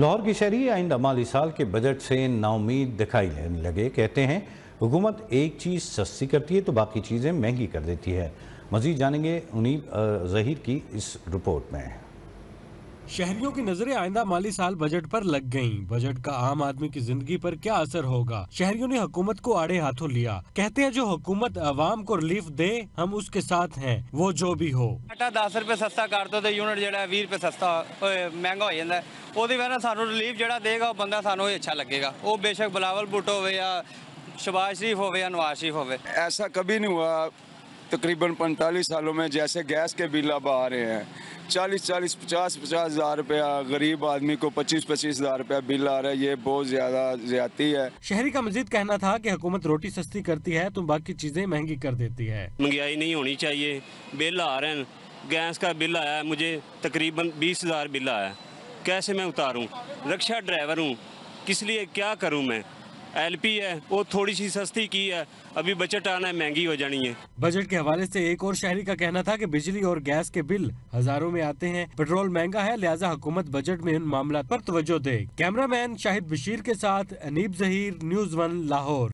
लाहौर की शहरी आइंदा माली साल के बजट से नाउमीद दिखाई देने लगे कहते हैं हुकूमत एक चीज़ सस्ती करती है तो बाकी चीज़ें महंगी कर देती है मज़ीद जानेंगे उन्हीं जहीर की इस रिपोर्ट में शहरियों की नजरें आइंदा माली साल बजट पर लग गईं। बजट का आम आदमी की जिंदगी पर क्या असर होगा शहरियों ने हुकूमत को आड़े हाथों लिया कहते हैं जो हुकूमत अवाम को रिलीफ दे हम उसके साथ हैं वो जो भी हो आटा दस रुपए सस्ता कर दो यूनिट जो भी रुपए सस्ता महंगा हो जाता है ਉਹਦੀ ਵਜ੍ਹਾ ਨਾਲ ਸਾਨੂੰ ਰਿਲੀਫ ਜਿਹੜਾ ਦੇਗਾ ਉਹ ਬੰਦਾ ਸਾਨੂੰ ਅੱਛਾ ਲੱਗੇਗਾ ਉਹ ਬੇਸ਼ੱਕ ਬਲਾਵਲ ਬੁੱਟ ਹੋਵੇ ਜਾਂ ਸ਼ਬਾਜ਼ ਸ਼ਰੀਫ ਹੋਵੇ ਜਾਂ ਨਵਾਜ਼ ਸ਼ਰੀਫ तकरीबन पैंतालीस सालों में जैसे गैस के बिल अब आ रहे हैं चालीस चालीस पचास पचास हज़ार रुपया गरीब आदमी को पच्चीस पच्चीस हज़ार रुपया बिल आ रहा है ये बहुत ज़्यादा ज्यादा है शहरी का मजीद कहना था कि हुकूमत रोटी सस्ती करती है तो बाकी चीज़ें महंगी कर देती है महंगाई नहीं होनी चाहिए बिल आ रहे हैं गैस का बिल आया मुझे तकरीबन बीस हज़ार बिल आया कैसे मैं उतारूँ रक्षा ड्राइवर हूँ किस लिए क्या करूँ मैं एलपी है वो थोड़ी सी सस्ती की है अभी बजट आना है महंगी हो जानी है बजट के हवाले से एक और शहरी का कहना था कि बिजली और गैस के बिल हजारों में आते हैं पेट्रोल महंगा है लिहाजा हुकूमत बजट में इन मामला पर तवज्जो दे कैमरा मैन शाहिद बशीर के साथ अनीब जहीर न्यूज वन लाहौर